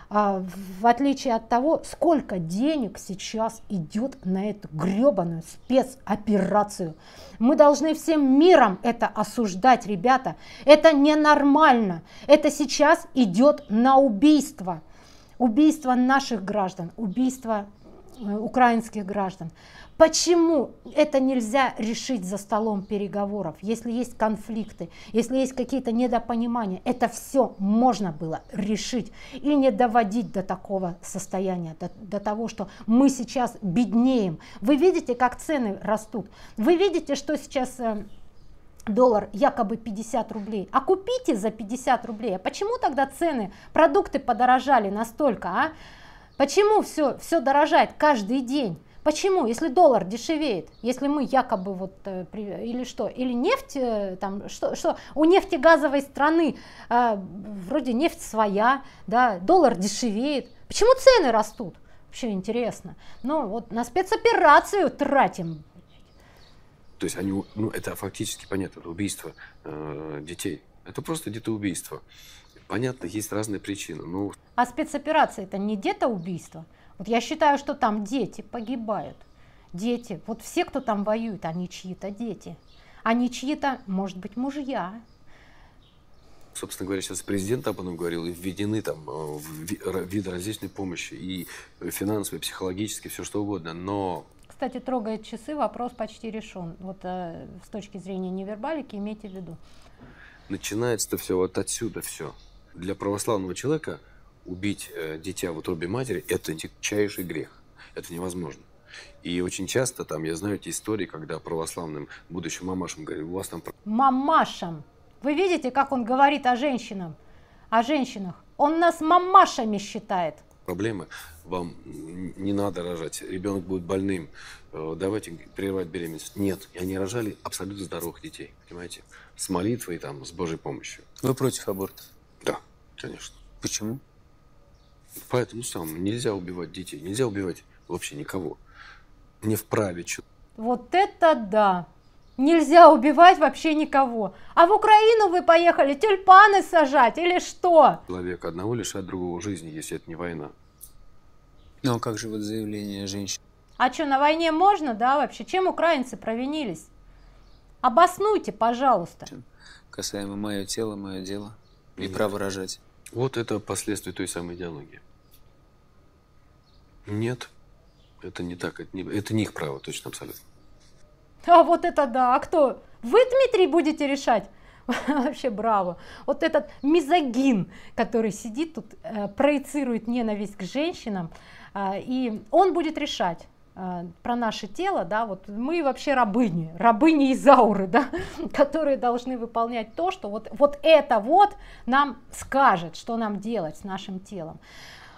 а, в отличие от того, сколько денег сейчас идет на эту гребаную спецоперацию. Мы должны всем миром это осуждать, ребята. Это ненормально. Это сейчас идет на убийство. Убийство наших граждан, убийство Э, украинских граждан. Почему это нельзя решить за столом переговоров, если есть конфликты, если есть какие-то недопонимания? Это все можно было решить и не доводить до такого состояния, до, до того, что мы сейчас беднеем. Вы видите, как цены растут. Вы видите, что сейчас э, доллар якобы 50 рублей. А купите за 50 рублей. А почему тогда цены, продукты подорожали настолько, а? Почему все, все дорожает каждый день? Почему? Если доллар дешевеет, если мы якобы вот э, или что, или нефть э, там что, что у нефтегазовой страны э, вроде нефть своя, да, доллар дешевеет. Почему цены растут? Вообще интересно. Ну вот на спецоперацию тратим. То есть они, ну это фактически понятно, это убийство э, детей. Это просто детоубийство. убийство. Понятно, есть разные причины. Но... Ну, а спецоперация это не где-то убийство? Вот я считаю, что там дети погибают. Дети, вот все, кто там воюет, они чьи-то дети. Они чьи-то, может быть, мужья. Собственно говоря, сейчас президент об этом говорил, и введены там э, виды различной помощи, и финансовые, и психологические, все что угодно, но... Кстати, трогает часы, вопрос почти решен. Вот э, с точки зрения невербалики имейте в виду. Начинается-то все вот отсюда все для православного человека убить э, дитя в утробе матери – это дичайший грех. Это невозможно. И очень часто там, я знаю эти истории, когда православным будущим мамашам говорят: у вас там... Мамашам! Вы видите, как он говорит о женщинах? О женщинах. Он нас мамашами считает. Проблемы. Вам не надо рожать. Ребенок будет больным. Э, давайте прервать беременность. Нет, они рожали абсолютно здоровых детей. Понимаете? С молитвой, там, с Божьей помощью. Вы против абортов? Конечно. Почему? Поэтому сам нельзя убивать детей, нельзя убивать вообще никого. Не вправе. Вот это да! Нельзя убивать вообще никого. А в Украину вы поехали тюльпаны сажать или что? Человек одного лишает другого жизни, если это не война. Ну а как же вот заявление женщин? А что, на войне можно, да, вообще? Чем украинцы провинились? Обоснуйте, пожалуйста. Касаемо мое тело, мое дело. И Нет. право рожать. Вот это последствия той самой идеологии. Нет, это не так, это не, это не их право, точно, абсолютно. А вот это да, а кто? Вы, Дмитрий, будете решать? Вообще браво. Вот этот мизогин, который сидит тут, э, проецирует ненависть к женщинам, э, и он будет решать. Э, про наше тело, да, вот мы вообще рабыни, рабыни из ауры, да, которые должны выполнять то, что вот, вот это вот нам скажет, что нам делать с нашим телом.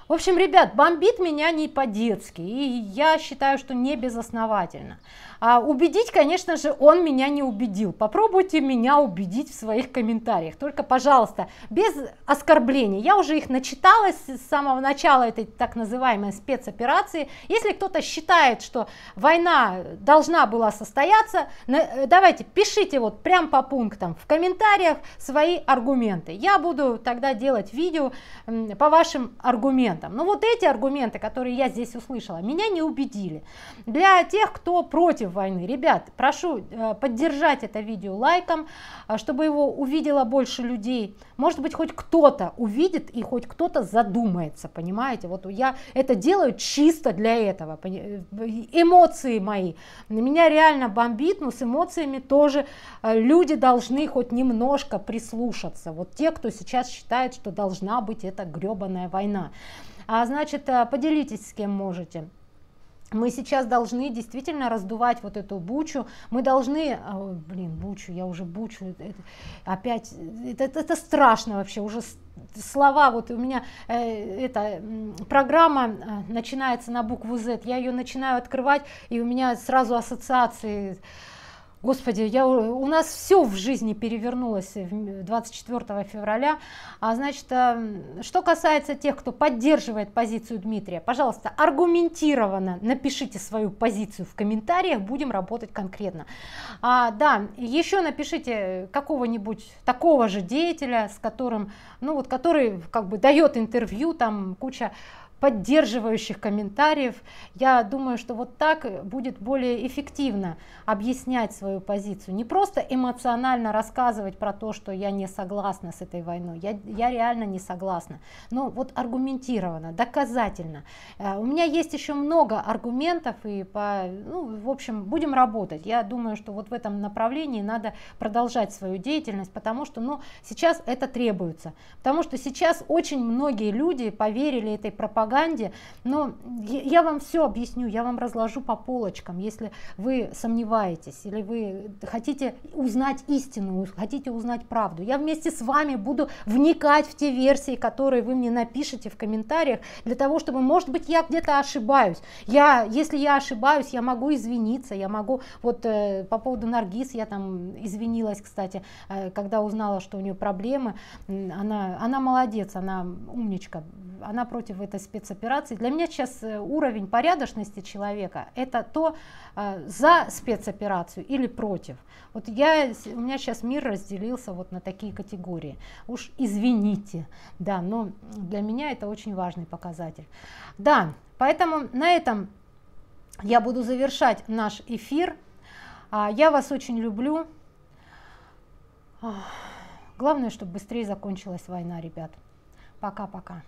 В общем, ребят, бомбит меня не по-детски, и я считаю, что не безосновательно. А убедить, конечно же, он меня не убедил. Попробуйте меня убедить в своих комментариях, только, пожалуйста, без оскорблений. Я уже их начиталась с самого начала этой так называемой спецоперации. Если кто-то считает, что война должна была состояться, давайте пишите вот прям по пунктам в комментариях свои аргументы. Я буду тогда делать видео по вашим аргументам аргументам. Но вот эти аргументы, которые я здесь услышала, меня не убедили. Для тех, кто против войны, ребят, прошу э, поддержать это видео лайком, э, чтобы его увидело больше людей. Может быть, хоть кто-то увидит и хоть кто-то задумается, понимаете? Вот я это делаю чисто для этого. Э, эмоции мои. Меня реально бомбит, но с эмоциями тоже люди должны хоть немножко прислушаться. Вот те, кто сейчас считает, что должна быть эта гребаная война. А значит, э, поделитесь с кем можете. Мы сейчас должны действительно раздувать вот эту бучу. Мы должны, э, о, блин, бучу, я уже бучу, э, это, опять, это, это, страшно вообще, уже слова, вот у меня э, эта программа начинается на букву Z, я ее начинаю открывать, и у меня сразу ассоциации Господи, я, у нас все в жизни перевернулось 24 февраля. А значит, эм, что касается тех, кто поддерживает позицию Дмитрия, пожалуйста, аргументированно напишите свою позицию в комментариях, будем работать конкретно. А, да, еще напишите какого-нибудь такого же деятеля, с которым, ну вот, который как бы дает интервью, там куча поддерживающих комментариев. Я думаю, что вот так будет более эффективно объяснять свою позицию. Не просто эмоционально рассказывать про то, что я не согласна с этой войной, я, я реально не согласна, но вот аргументированно, доказательно. Э, у меня есть еще много аргументов, и по, ну, в общем, будем работать. Я думаю, что вот в этом направлении надо продолжать свою деятельность, потому что ну, сейчас это требуется. Потому что сейчас очень многие люди поверили этой пропаганде, пропаганде, но я вам все объясню, я вам разложу по полочкам, если вы сомневаетесь или вы хотите узнать истину, хотите узнать правду. Я вместе с вами буду вникать в те версии, которые вы мне напишите в комментариях, для того, чтобы, может быть, я где-то ошибаюсь. Я, если я ошибаюсь, я могу извиниться, я могу, вот э, по поводу Наргиз, я там извинилась, кстати, э, когда узнала, что у нее проблемы, она, она молодец, она умничка, она против этой спецслужбы спецопераций. Для меня сейчас э, уровень порядочности человека – это то, э, за спецоперацию или против. Вот я, у меня сейчас мир разделился вот на такие категории. Уж извините, да, но для меня это очень важный показатель. Да, поэтому на этом я буду завершать наш эфир. А, я вас очень люблю. Главное, чтобы быстрее закончилась война, ребят. Пока-пока.